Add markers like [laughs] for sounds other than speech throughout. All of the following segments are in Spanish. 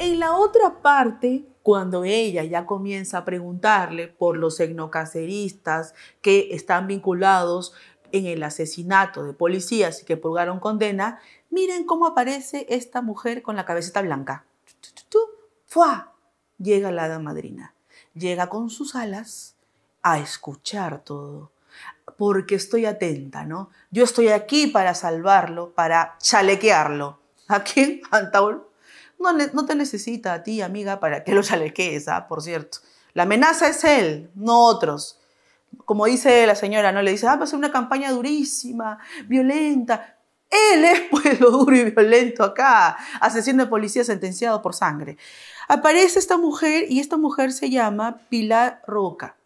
En la otra parte, cuando ella ya comienza a preguntarle por los etnocaceristas que están vinculados en el asesinato de policías y que purgaron condena, miren cómo aparece esta mujer con la cabecita blanca. ¡Fua! Llega la hada madrina. Llega con sus alas a escuchar todo. Porque estoy atenta, ¿no? Yo estoy aquí para salvarlo, para chalequearlo. ¿A quién? no, te necesita a ti, amiga, para que lo es, ¿ah? por cierto. La amenaza es él, no otros. Como dice la señora, ¿no? Le dice, ah, va a ser una campaña durísima, violenta. Él es [laughs] pues lo duro y violento acá, asesino de policía sentenciado por sangre. Aparece esta mujer y esta mujer se llama Pilar Roca.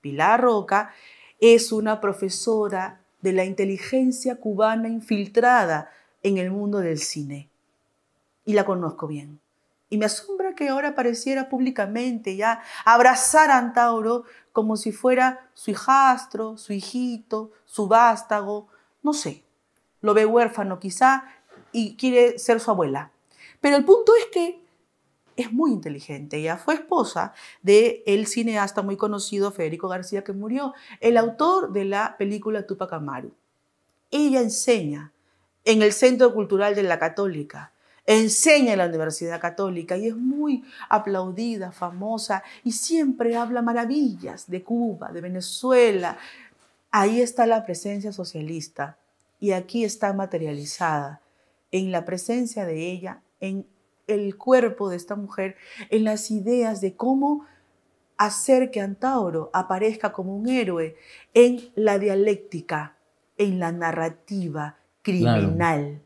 Pilar Roca es una profesora de la inteligencia cubana infiltrada en el mundo del cine y la conozco bien. Y me asombra que ahora apareciera públicamente ya abrazar a Antauro como si fuera su hijastro, su hijito, su vástago, no sé. Lo ve huérfano quizá y quiere ser su abuela. Pero el punto es que es muy inteligente. Ella fue esposa del el cineasta muy conocido Federico García, que murió, el autor de la película Tupac Amaru. Ella enseña en el Centro Cultural de la Católica enseña en la Universidad Católica y es muy aplaudida, famosa y siempre habla maravillas de Cuba, de Venezuela. Ahí está la presencia socialista y aquí está materializada en la presencia de ella, en el cuerpo de esta mujer, en las ideas de cómo hacer que Antauro aparezca como un héroe en la dialéctica, en la narrativa criminal.